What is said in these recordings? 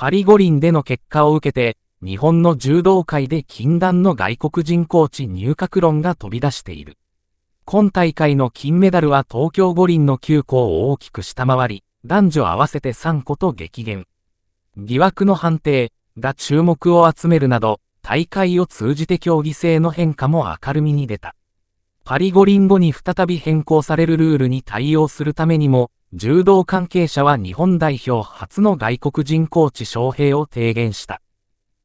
パリ五輪での結果を受けて、日本の柔道界で禁断の外国人コーチ入閣論が飛び出している。今大会の金メダルは東京五輪の9個を大きく下回り、男女合わせて3個と激減。疑惑の判定が注目を集めるなど、大会を通じて競技性の変化も明るみに出た。パリ五輪後に再び変更されるルールに対応するためにも、柔道関係者は日本代表初の外国人コーチ招聘を提言した。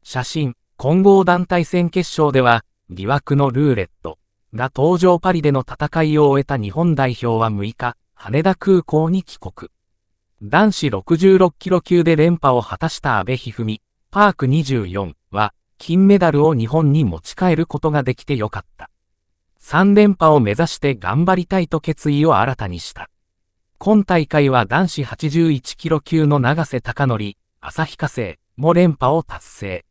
写真、混合団体戦決勝では、疑惑のルーレットが登場パリでの戦いを終えた日本代表は6日、羽田空港に帰国。男子66キロ級で連覇を果たした安倍一二三、パーク24は、金メダルを日本に持ち帰ることができてよかった。3連覇を目指して頑張りたいと決意を新たにした。今大会は男子81キロ級の永瀬貴則、旭化成も連覇を達成。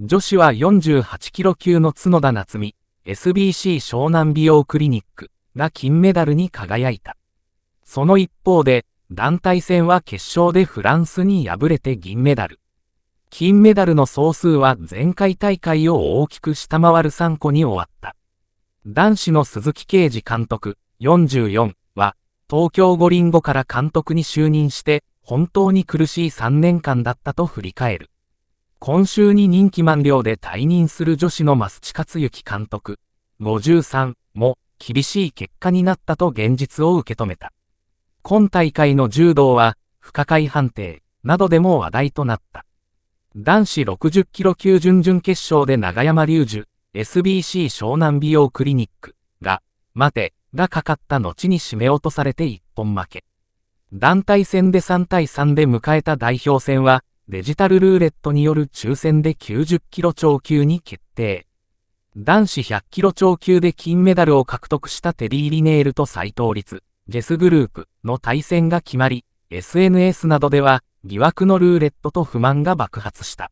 女子は48キロ級の角田夏美、SBC 湘南美容クリニックが金メダルに輝いた。その一方で、団体戦は決勝でフランスに敗れて銀メダル。金メダルの総数は前回大会を大きく下回る3個に終わった。男子の鈴木啓治監督、44東京五輪後から監督に就任して、本当に苦しい3年間だったと振り返る。今週に任期満了で退任する女子の増地克幸監督、53も厳しい結果になったと現実を受け止めた。今大会の柔道は、不可解判定などでも話題となった。男子60キロ級準々決勝で長山隆樹、SBC 湘南美容クリニックが、待て、がかかった後に締め落とされて一本負け。団体戦で3対3で迎えた代表戦は、デジタルルーレットによる抽選で90キロ超級に決定。男子100キロ超級で金メダルを獲得したテリー・リネールと斎藤立、ジェスグループの対戦が決まり、SNS などでは疑惑のルーレットと不満が爆発した。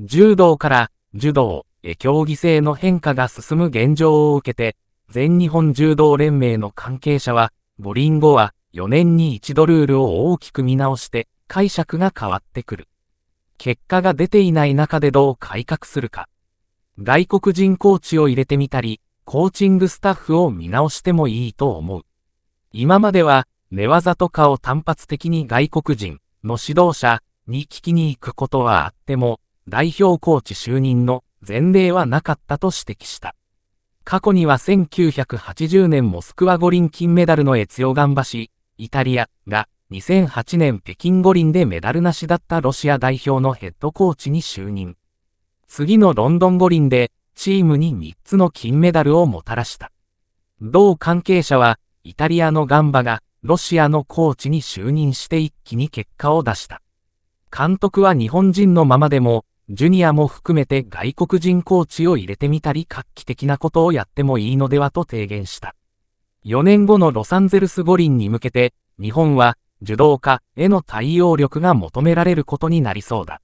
柔道から、柔道、競技性の変化が進む現状を受けて、全日本柔道連盟の関係者は、五輪後は4年に一度ルールを大きく見直して解釈が変わってくる。結果が出ていない中でどう改革するか。外国人コーチを入れてみたり、コーチングスタッフを見直してもいいと思う。今までは、寝技とかを単発的に外国人の指導者に聞きに行くことはあっても、代表コーチ就任の前例はなかったと指摘した。過去には1980年モスクワ五輪金メダルの越洋バ氏。イタリアが2008年北京五輪でメダルなしだったロシア代表のヘッドコーチに就任。次のロンドン五輪でチームに3つの金メダルをもたらした。同関係者はイタリアのガンバがロシアのコーチに就任して一気に結果を出した。監督は日本人のままでもジュニアも含めて外国人コーチを入れてみたり画期的なことをやってもいいのではと提言した。4年後のロサンゼルス五輪に向けて、日本は、受動化への対応力が求められることになりそうだ。